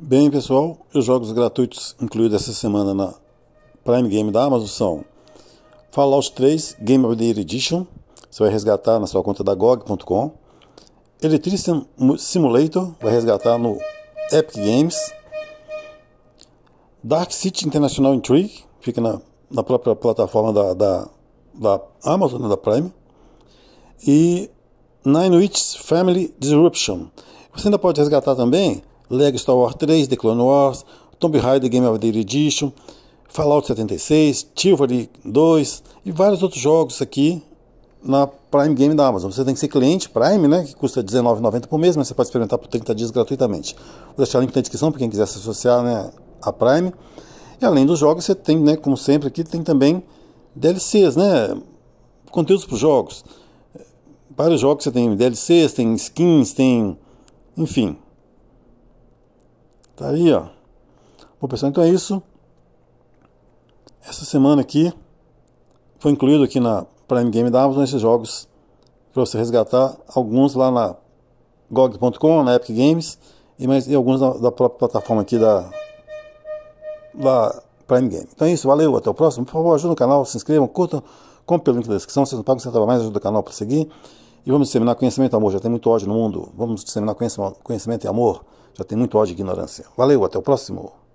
Bem, pessoal, os jogos gratuitos incluídos essa semana na Prime Game da Amazon são Fallout 3 Game of the Year Edition, você vai resgatar na sua conta da GOG.com. Electrician Simulator, vai resgatar no Epic Games. Dark City International Intrigue, fica na, na própria plataforma da, da, da Amazon, né, da Prime. E Nine Witch Family Disruption. Você ainda pode resgatar também Lego Star Wars 3, The Clone Wars, Tomb Raider Game of the Edition, Fallout 76, Tilvary 2 e vários outros jogos aqui na Prime Game da Amazon. Você tem que ser cliente Prime, né, que custa R$19,90 por mês, mas você pode experimentar por 30 dias gratuitamente. Vou deixar o link na descrição para quem quiser se associar né, à Prime. E além dos jogos, você tem, né, como sempre aqui, tem também DLCs, né, conteúdos para os jogos. Para os jogos você tem DLCs, tem skins, tem... enfim, Tá aí, ó. Bom, pessoal, então é isso. Essa semana aqui foi incluído aqui na Prime Game da Amazon esses jogos para você resgatar alguns lá na GOG.com, na Epic Games e mais e alguns da, da, própria plataforma aqui da da Prime Game. Então é isso, valeu, até o próximo. Por favor, ajuda o canal, se inscrevam, curtam, compre o link da descrição, vocês não pagam centavo mais, ajuda o canal para seguir. E vamos disseminar conhecimento e amor. Já tem muito ódio no mundo. Vamos disseminar conhecimento e amor. Já tem muito ódio e ignorância. Valeu, até o próximo.